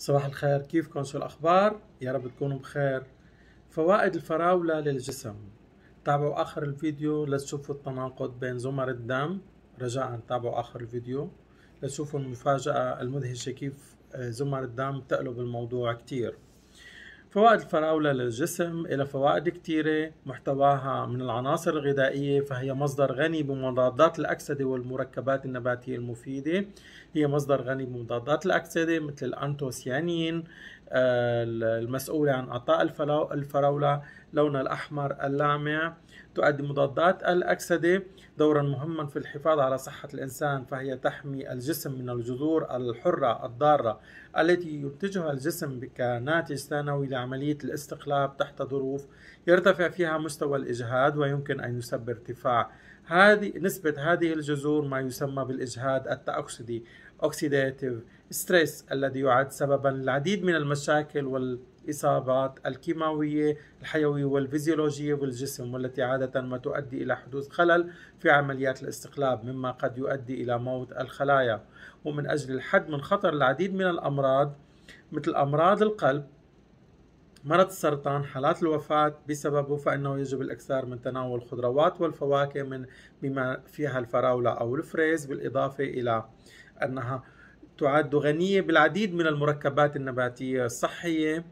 صباح الخير كيفكم شو الأخبار؟ يا رب تكونوا بخير فوائد الفراولة للجسم تابعوا آخر الفيديو لتشوفوا التناقض بين زمر الدم رجاء تابعوا آخر الفيديو لتشوفوا المفاجأة المدهشة كيف آه، زمر الدم تقلب الموضوع كتير فوائد الفراولة للجسم إلى فوائد كتيرة محتواها من العناصر الغذائية فهي مصدر غني بمضادات الأكسدة والمركبات النباتية المفيدة هي مصدر غني بمضادات الأكسدة مثل الأنتوسيانين آه، المسؤولة عن عطاء الفراولة لون الأحمر اللامع تؤدي مضادات الأكسدة دورا مهما في الحفاظ على صحة الإنسان فهي تحمي الجسم من الجذور الحرة الضارة التي ينتجها الجسم كناتج ثانوي لعملية الاستقلاب تحت ظروف يرتفع فيها مستوى الإجهاد ويمكن أن يسبب ارتفاع هذه نسبة هذه الجذور ما يسمى بالإجهاد التأكسدي أوكسيداتيف ستريس الذي يعد سببا للعديد من المشاكل والإصابات الكيماوية الحيوية والفيزيولوجية بالجسم والتي عادة ما تؤدي إلى حدوث خلل في عمليات الاستقلاب مما قد يؤدي إلى موت الخلايا ومن أجل الحد من خطر العديد من الأمراض مثل أمراض القلب مرض السرطان حالات الوفاة بسببه فإنه يجب الإكثار من تناول الخضروات والفواكه من بما فيها الفراولة أو الفريز بالإضافة إلى أنها تعد غنية بالعديد من المركبات النباتية الصحية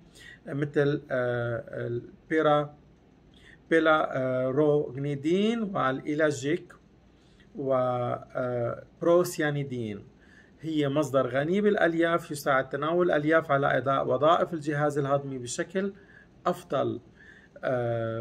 مثل آه، البيرا بيلا آه، روغنيدين والإلاجيك وبروسيانيدين آه، هي مصدر غني بالألياف يساعد تناول الألياف على أداء وظائف الجهاز الهضمي بشكل أفضل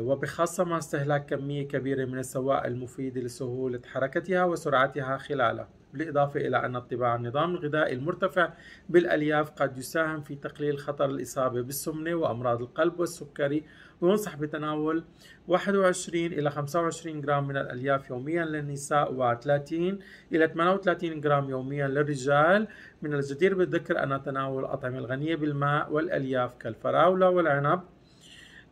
وبخاصة مع استهلاك كمية كبيرة من السوائل المفيدة لسهولة حركتها وسرعتها خلالها بالإضافة إلى أن اتباع النظام الغذائي المرتفع بالألياف قد يساهم في تقليل خطر الإصابة بالسمنة وأمراض القلب والسكري وينصح بتناول 21 إلى 25 جرام من الألياف يوميا للنساء و30 إلى 38 جرام يوميا للرجال من الجدير بالذكر أن تناول الأطعمة الغنية بالماء والألياف كالفراولة والعنب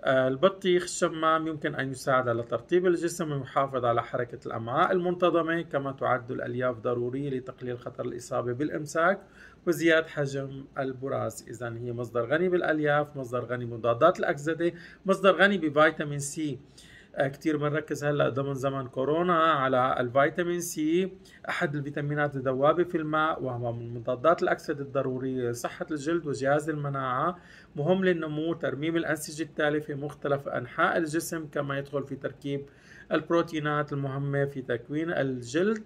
آه، البطيخ الشمام يمكن أن يساعد على ترطيب الجسم ويحافظ على حركة الأمعاء المنتظمة كما تعد الألياف ضرورية لتقليل خطر الإصابة بالإمساك وزيادة حجم البراز إذا هي مصدر غني بالألياف مصدر غني بمضادات الأكسدة مصدر غني بفيتامين سي آه، كتير بنركز هلا ضمن زمن كورونا على الفيتامين سي احد الفيتامينات الذوابه في الماء وهو من مضادات الاكسده الضروريه لصحه الجلد وجهاز المناعه مهم للنمو ترميم الانسجه التاليه في مختلف انحاء الجسم كما يدخل في تركيب البروتينات المهمة في تكوين الجلد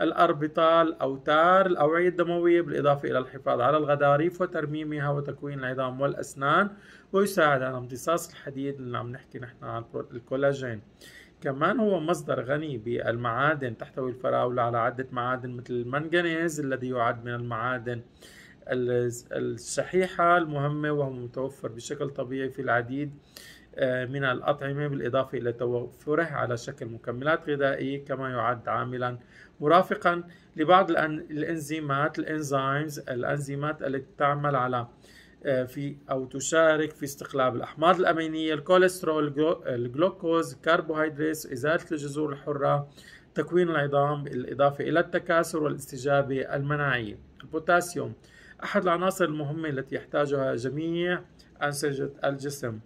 الأربطة الأوتار الأوعية الدموية بالإضافة إلى الحفاظ على الغضاريف وترميمها وتكوين العظام والأسنان ويساعد على امتصاص الحديد اللي عم نحكي نحن عن الكولاجين كمان هو مصدر غني بالمعادن تحتوي الفراولة على عدة معادن مثل المنغنيز الذي يعد من المعادن الشحيحة المهمة وهو متوفر بشكل طبيعي في العديد آه، من الأطعمة بالإضافة إلى توفره على شكل مكملات غذائية كما يعد عاملا مرافقا لبعض الإنزيمات الإنزيمز الأنزيمات التي تعمل على آه، في أو تشارك في استقلاب الأحماض الأمينية الكوليسترول الجلوكوز الكربوهيدرات إزالة الجذور الحرة تكوين العظام بالإضافة إلى التكاثر والاستجابة المناعية البوتاسيوم أحد العناصر المهمة التي يحتاجها جميع أنسجة الجسم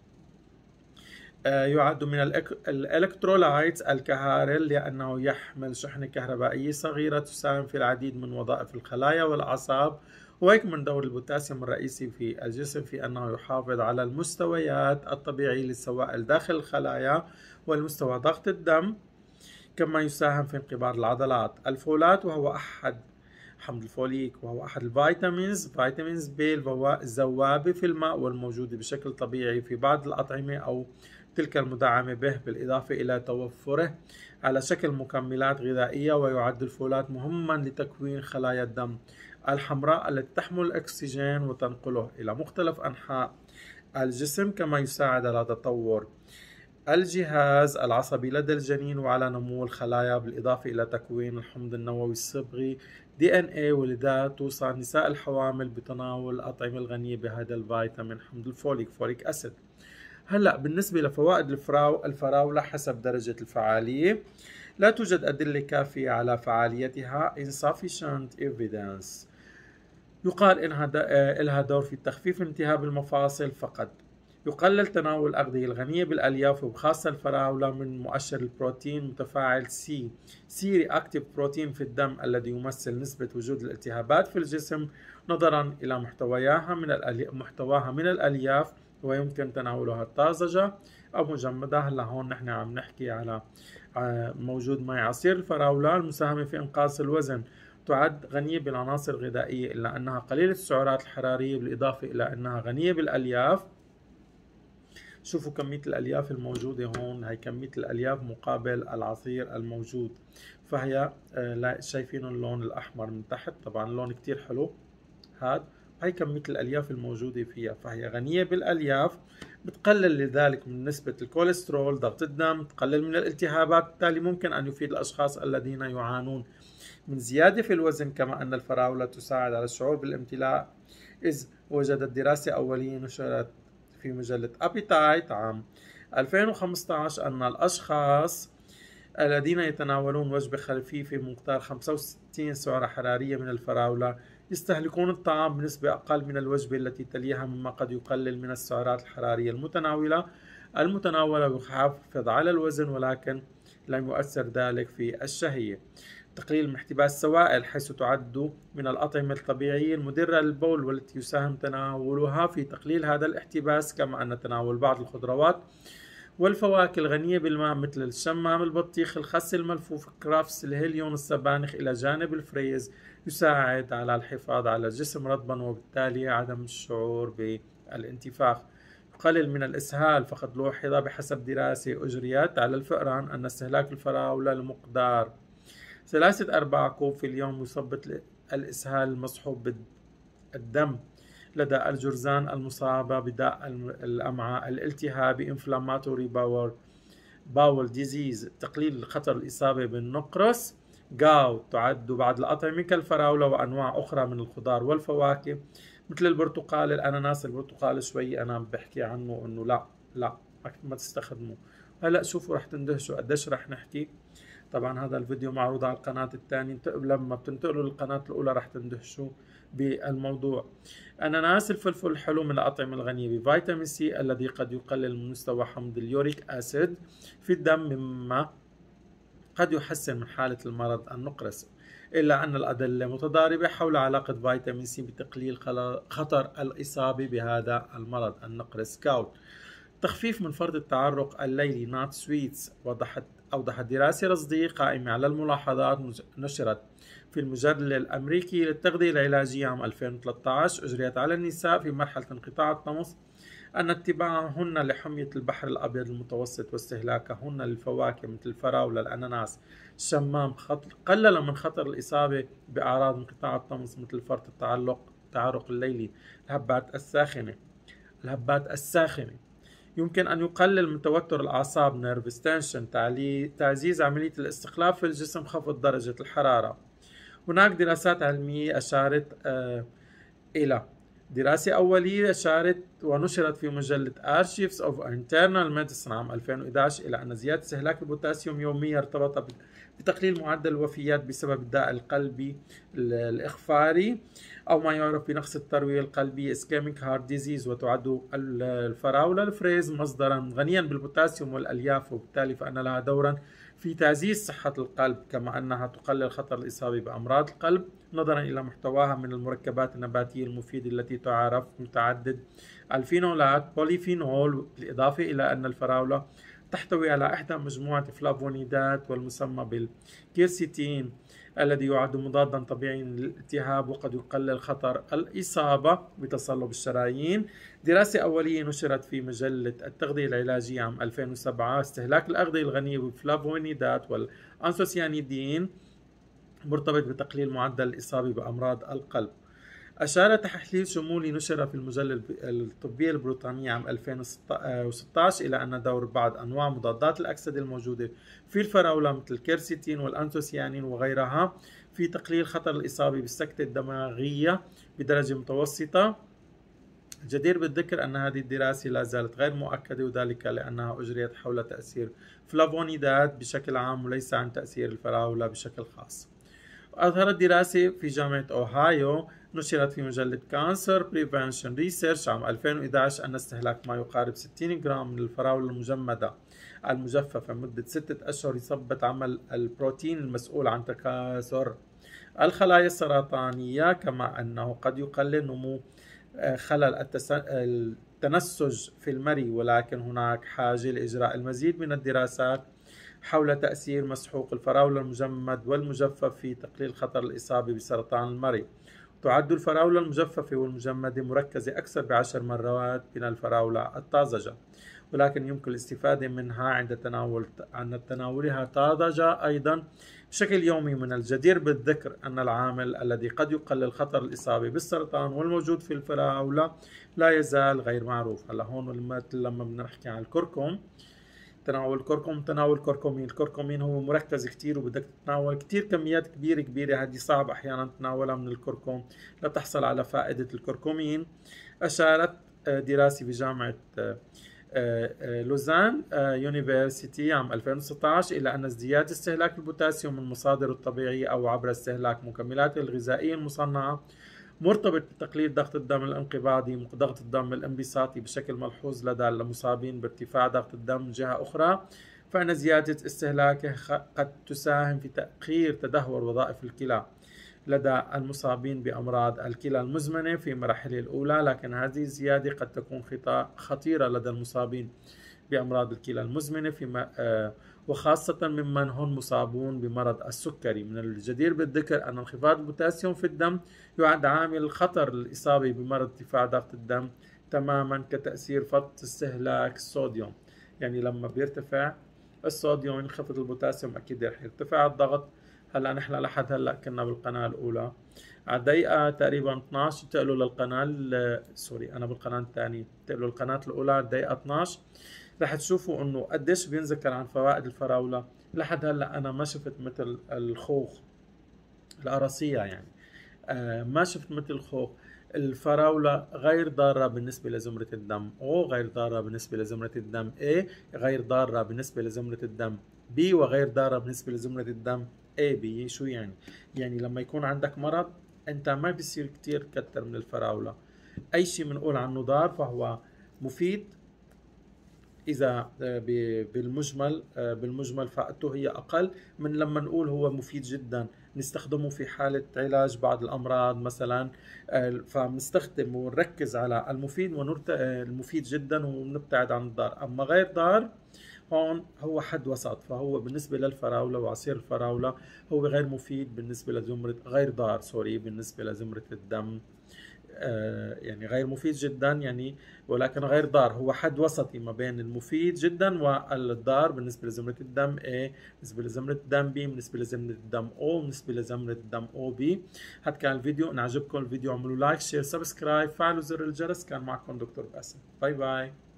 آه، يعد من الإلكترولايت الكهارل لأنه يحمل شحنة كهربائية صغيرة تساهم في العديد من وظائف الخلايا والأعصاب ويكمن دور البوتاسيوم الرئيسي في الجسم في أنه يحافظ على المستويات الطبيعية للسوائل داخل الخلايا والمستوى ضغط الدم كما يساهم في انقباض العضلات الفولات وهو أحد حمض الفوليك وهو أحد الفيتامينز فيتامينز بي الزوابي في الماء والموجودة بشكل طبيعي في بعض الأطعمة أو تلك المدعمة به بالإضافة إلى توفره على شكل مكملات غذائية ويعد الفولات مهما لتكوين خلايا الدم الحمراء التي تحمل الأكسجين وتنقله إلى مختلف أنحاء الجسم كما يساعد على تطور الجهاز العصبي لدى الجنين وعلى نمو الخلايا بالإضافة إلى تكوين الحمض النووي الصبغي DNA ولذا توصى نساء الحوامل بتناول الأطعمة الغنية بهذا الفيتامين حمض الفوليك فوليك أسيد هلا بالنسبه لفوائد الفراو الفراوله حسب درجه الفعاليه لا توجد ادله كافيه على فعاليتها insufficient evidence يقال انها آه، لها دور في تخفيف التهاب المفاصل فقط يقلل تناول الأغذية الغنية بالألياف وخاصة الفراولة من مؤشر البروتين متفاعل سي سي ريأكتيف بروتين في الدم الذي يمثل نسبة وجود الالتهابات في الجسم نظرا إلى محتواها من محتواها من الألياف ويمكن تناولها الطازجة أو مجمدة هلا هون نحن عم نحكي على آه، موجود معي عصير الفراولة المساهمة في إنقاص الوزن تعد غنية بالعناصر الغذائية إلا أنها قليلة السعرات الحرارية بالإضافة إلى أنها غنية بالألياف شوفوا كمية الألياف الموجودة هون هي كمية الألياف مقابل العصير الموجود فهي آه، شايفين اللون الأحمر من تحت طبعا لون كتير حلو هاد هاي كمية الألياف الموجودة فيها فهي غنية بالألياف بتقلل لذلك من نسبة الكوليسترول ضغط الدم تقلل من الالتهابات بالتالي ممكن أن يفيد الأشخاص الذين يعانون من زيادة في الوزن كما أن الفراولة تساعد على الشعور بالامتلاء إذ وجدت دراسة أولية نشرت في مجلة أبيتايت عام 2015 أن الأشخاص الذين يتناولون وجبة خفيفة بمقدار 65 سعرة حرارية من الفراولة يستهلكون الطعام بنسبة أقل من الوجبة التي تليها مما قد يقلل من السعرات الحرارية المتناولة المتناولة ويحافظ على الوزن ولكن لم يؤثر ذلك في الشهية تقليل من احتباس السوائل حيث تعد من الأطعمة الطبيعية المدرة للبول والتي يساهم تناولها في تقليل هذا الاحتباس كما أن تناول بعض الخضروات والفواكه الغنية بالماء مثل الشمام البطيخ الخس الملفوف كرافس الهيليون السبانخ إلى جانب الفريز يساعد على الحفاظ على الجسم رطبا وبالتالي عدم الشعور بالانتفاخ يقلل من الإسهال فقد لوحظ بحسب دراسة أجريت على الفئران أن استهلاك الفراولة المقدار ثلاثة أرباع كوب في اليوم يثبط الإسهال المصحوب بالدم لدى الجرذان المصابة بداء الأمعاء الالتهاب inflammatory bowel, bowel disease تقليل خطر الإصابة بالنقرس جاو تعد بعض الأطعمة كالفراولة وأنواع أخرى من الخضار والفواكه مثل البرتقال الأناناس البرتقال شوي أنا بحكي عنه أنه لا لا ما تستخدمه هلا شوفوا رح تندهشوا قديش رح نحكي طبعا هذا الفيديو معروض على القناة الثانية لما بتنتقلوا للقناة الأولى رح تندهشوا بالموضوع أناناس الفلفل الحلو من الأطعمة الغنية بفيتامين سي الذي قد يقلل من مستوى حمض اليوريك أسيد في الدم مما قد يحسن من حالة المرض النقرس إلا أن الأدلة متضاربة حول علاقة فيتامين سي بتقليل خطر الإصابة بهذا المرض النقرس كاوت تخفيف من فرط التعرق الليلي نات سويتس وضحت أوضحت دراسة رصدية قائمة على الملاحظات نشرت في المجلة الأمريكي للتغذية العلاجية عام 2013 أجريت على النساء في مرحلة انقطاع الطمس أن اتباعهن لحمية البحر الأبيض المتوسط واستهلاكهن للفواكه مثل الفراولة الأناناس الشمام قلل من خطر الإصابة بأعراض انقطاع الطمس مثل فرط التعلق التعرق الليلي الهبات الساخنة الهبات الساخنة يمكن أن يقلل من توتر الأعصاب nervous tension تعزيز عملية الاستقلاب في الجسم خفض درجة الحرارة هناك دراسات علمية أشارت آه، إلى دراسة أولية شارت ونشرت في مجلة Archives of Internal Medicine عام 2011 إلى أن زيادة استهلاك البوتاسيوم يوميا ارتبط بتقليل معدل الوفيات بسبب الداء القلبي الإخفاري أو ما يعرف بنقص التروية القلبية ischemic heart disease وتعد الفراولة الفريز مصدرا غنيا بالبوتاسيوم والألياف وبالتالي فأن لها دورا في تعزيز صحة القلب كما أنها تقلل خطر الإصابة بأمراض القلب نظرا إلى محتواها من المركبات النباتية المفيدة التي تعرف متعدد الفينولات بوليفينول بالإضافة إلى أن الفراولة تحتوي على إحدى مجموعة فلافونيدات والمسمى بالكيرسيتين الذي يعد مضادا طبيعيا للالتهاب وقد يقلل خطر الإصابة بتصلب الشرايين دراسة أولية نشرت في مجلة التغذية العلاجية عام 2007 استهلاك الأغذية الغنية بالفلافونيدات والأنسوسيانيدين مرتبط بتقليل معدل الإصابة بأمراض القلب أشار تحليل شمولي نشر في المجلة الطبية البريطانية عام 2016 آه، إلى أن دور بعض أنواع مضادات الأكسدة الموجودة في الفراولة مثل الكيرسيتين والأنتوسيانين وغيرها في تقليل خطر الإصابة بالسكتة الدماغية بدرجة متوسطة جدير بالذكر أن هذه الدراسة لا زالت غير مؤكدة وذلك لأنها أجريت حول تأثير فلافونيدات بشكل عام وليس عن تأثير الفراولة بشكل خاص أظهرت دراسة في جامعة أوهايو نشرت في مجلة كانسر بريفنشن ريسيرش عام 2011 أن استهلاك ما يقارب 60 جرام من الفراولة المجمدة المجففة مدة ستة أشهر يثبت عمل البروتين المسؤول عن تكاثر الخلايا السرطانية كما أنه قد يقلل نمو خلل التس... التنسج في المري ولكن هناك حاجة لإجراء المزيد من الدراسات حول تأثير مسحوق الفراولة المجمد والمجفف في تقليل خطر الإصابة بسرطان المرئ تعد الفراولة المجففة والمجمدة مركزة أكثر بعشر مرات من الفراولة الطازجة ولكن يمكن الاستفادة منها عند تناول عند تناولها طازجة أيضا بشكل يومي من الجدير بالذكر أن العامل الذي قد يقلل خطر الإصابة بالسرطان والموجود في الفراولة لا يزال غير معروف هلا هون مثل لما بنحكي عن الكركم تناول كركم تناول كركمين الكركمين هو مركز كتير وبدك تتناول كتير كميات كبيرة كبيرة هذه صعب أحيانا تناولها من الكركم لتحصل على فائدة الكركمين أشارت آه، دراسة بجامعة آه، آه، لوزان يونيفرسيتي عام 2016 إلى أن ازدياد استهلاك البوتاسيوم من المصادر الطبيعية أو عبر استهلاك مكملات الغذائية المصنعة مرتبط بتقليل ضغط الدم الانقباضي ضغط الدم الانبساطي بشكل ملحوظ لدى المصابين بارتفاع ضغط الدم من جهة أخرى فإن زيادة استهلاكه قد تساهم في تأخير تدهور وظائف الكلى لدى المصابين بأمراض الكلى المزمنة في مراحله الأولى لكن هذه الزيادة قد تكون خطيرة لدى المصابين بأمراض الكلى المزمنة في وخاصة ممن هم مصابون بمرض السكري من الجدير بالذكر أن انخفاض البوتاسيوم في الدم يعد عامل خطر للإصابة بمرض ارتفاع ضغط الدم تماما كتأثير فض استهلاك الصوديوم يعني لما بيرتفع الصوديوم ينخفض البوتاسيوم أكيد رح يرتفع الضغط هلا نحن لحد هلا كنا بالقناه الاولى على الدقيقه تقريبا 12 تقلوا للقناه سوري انا بالقناه الثانيه تقلوا القناه الاولى على الدقيقه 12 رح تشوفوا انه قديش بينذكر عن فوائد الفراوله لحد هلا انا ما شفت مثل الخوخ القرصيه يعني آه ما شفت مثل الخوخ الفراولة غير ضارة بالنسبة لزمرة الدم او غير ضارة بالنسبة لزمرة الدم A إيه؟ غير ضارة بالنسبة لزمرة الدم B وغير ضارة بالنسبة لزمرة الدم B إيه شو يعني؟ يعني لما يكون عندك مرض انت ما بصير كتير تكتر من الفراولة أي شيء بنقول عنه ضار فهو مفيد اذا آه، بالمجمل آه، بالمجمل فائدته هي اقل من لما نقول هو مفيد جدا نستخدمه في حالة علاج بعض الأمراض مثلا آه، فبنستخدم ونركز على المفيد ونرت... المفيد جدا ونبتعد عن الضار أما غير ضار هون هو حد وسط فهو بالنسبة للفراولة وعصير الفراولة هو غير مفيد بالنسبة لزمرة غير ضار سوري بالنسبة لزمرة الدم آه، يعني غير مفيد جدا يعني ولكن غير ضار هو حد وسطي ما بين المفيد جدا والضار بالنسبه لزمره الدم A بالنسبه لزمره الدم B بالنسبه لزمره الدم O بالنسبه لزمره الدم OB هاد كان الفيديو ان عجبكم الفيديو اعملوا لايك شير سبسكرايب فعلوا زر الجرس كان معكم دكتور باسم باي باي